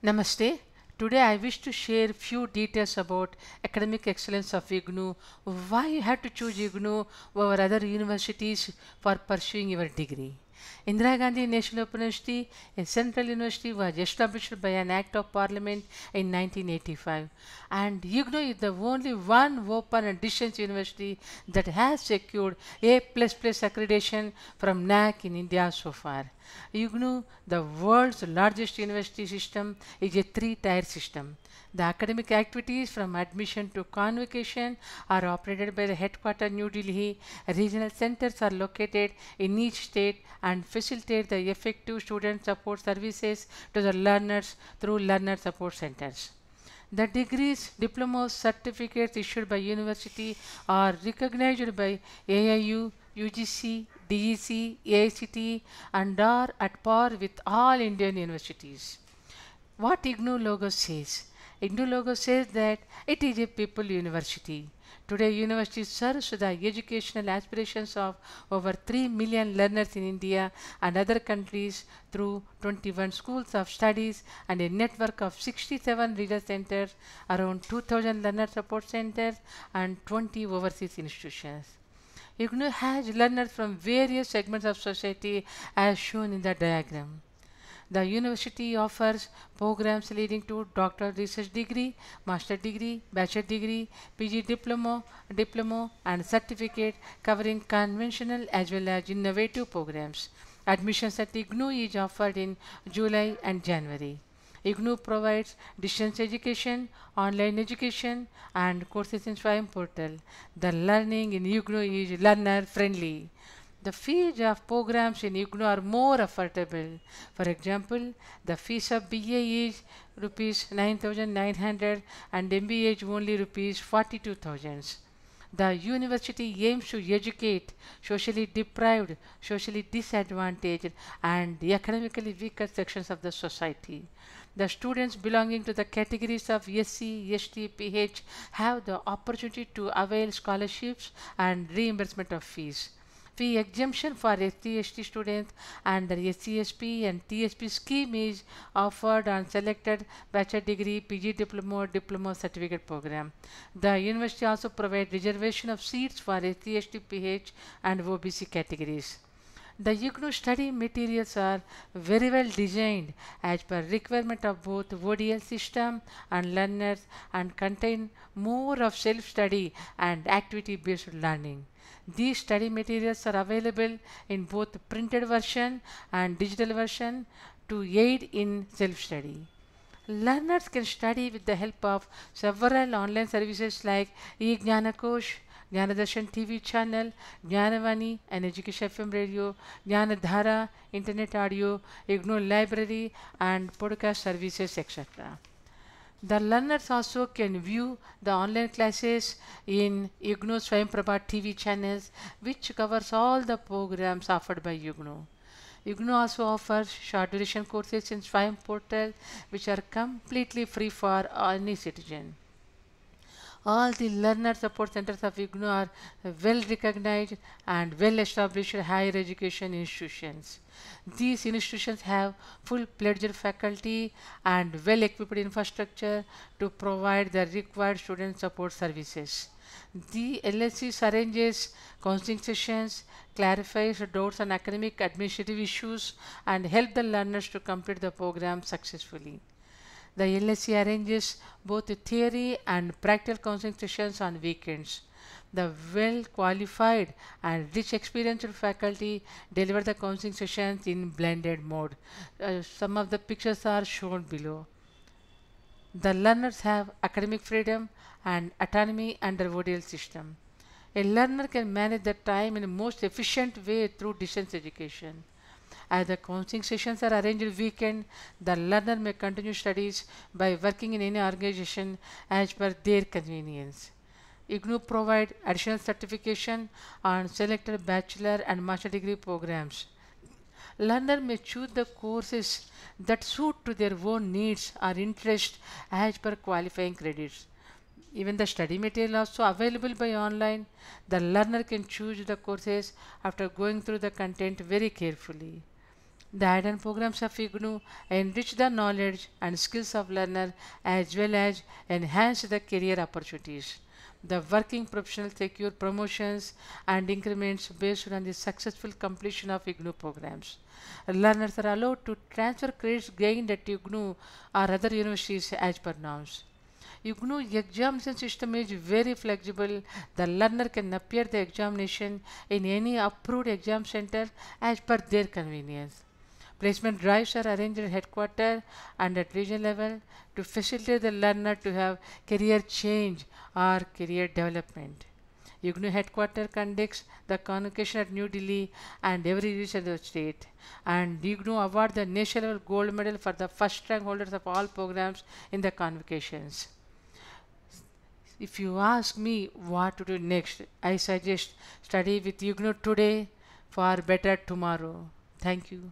Namaste. Today I wish to share few details about academic excellence of IGNU, why you have to choose IGNU over other universities for pursuing your degree. Indira Gandhi National Open University a Central University was established by an Act of Parliament in 1985. And UGNO is the only one open and distance university that has secured A++ accreditation from NAC in India so far. UGNU, the world's largest university system, is a three-tier system. The academic activities from admission to convocation are operated by the headquarter New Delhi. Regional centers are located in each state and facilitate the effective student support services to the learners through learner support centers. The degrees, diplomas, certificates issued by university are recognized by AIU, UGC, DEC, AICT and are at par with all Indian universities. What IGNU logo says? Indologo says that it is a people university. Today, university serves the educational aspirations of over 3 million learners in India and other countries through 21 schools of studies and a network of 67 reader centers, around 2,000 learner support centers, and 20 overseas institutions. IGNU has learners from various segments of society as shown in the diagram. The university offers programs leading to doctoral research degree, master degree, bachelor degree, PG diploma, diploma and certificate covering conventional as well as innovative programs. Admissions at IGNU is offered in July and January. IGNU provides distance education, online education and courses in Swami portal. The learning in IGNU is learner friendly. The fields of programs in IGNO are more affordable. For example, the fees of BA is rupees 9,900 and MBA is only rupees 42,000. The university aims to educate socially deprived, socially disadvantaged and economically weaker sections of the society. The students belonging to the categories of SC, ST, PH have the opportunity to avail scholarships and reimbursement of fees fee exemption for STST students and the SCSP and TSP scheme is offered on selected bachelor degree, PG diploma, diploma certificate program. The university also provides reservation of seats for STST, PH and OBC categories. The UCNU study materials are very well designed as per requirement of both ODL system and learners and contain more of self-study and activity-based learning. These study materials are available in both printed version and digital version to aid in self-study. Learners can study with the help of several online services like Kosh, Jnanadarshan TV channel, Jnanavani and Education FM radio, Jnanadhara, Internet audio, IGNO library and podcast services etc. The learners also can view the online classes in IGNO Swayamprabha TV channels which covers all the programs offered by IGNO. IGNO also offers short duration courses in Swayam portal which are completely free for any citizen. All the learner support centers of IGNU are well recognized and well established higher education institutions. These institutions have full pledged faculty and well-equipped infrastructure to provide the required student support services. The LSC arranges counseling sessions, clarifies doubts on academic administrative issues and help the learners to complete the program successfully. The LSC arranges both theory and practical counseling sessions on weekends. The well-qualified and rich experienced faculty deliver the counseling sessions in blended mode. Uh, some of the pictures are shown below. The learners have academic freedom and autonomy under ODL system. A learner can manage their time in the most efficient way through distance education. As the counseling sessions are arranged weekend, the learner may continue studies by working in any organization as per their convenience. IGNU provide additional certification on selected bachelor and master degree programs. Learner may choose the courses that suit to their own needs or interest as per qualifying credits. Even the study material also available by online, the learner can choose the courses after going through the content very carefully. The add-on programs of IGNU enrich the knowledge and skills of learner as well as enhance the career opportunities. The working professional secure promotions and increments based on the successful completion of IGNU programs. Learners are allowed to transfer credits gained at IGNU or other universities as per norms. IGNU exam system is very flexible. The learner can appear the examination in any approved exam center as per their convenience. Placement drives are arranged at headquarter and at region level to facilitate the learner to have career change or career development. Ignou headquarter conducts the convocation at New Delhi and every region of the state. And Ignou award the national gold medal for the first rank holders of all programs in the convocations if you ask me what to do next, I suggest study with Yugno today for better tomorrow. Thank you.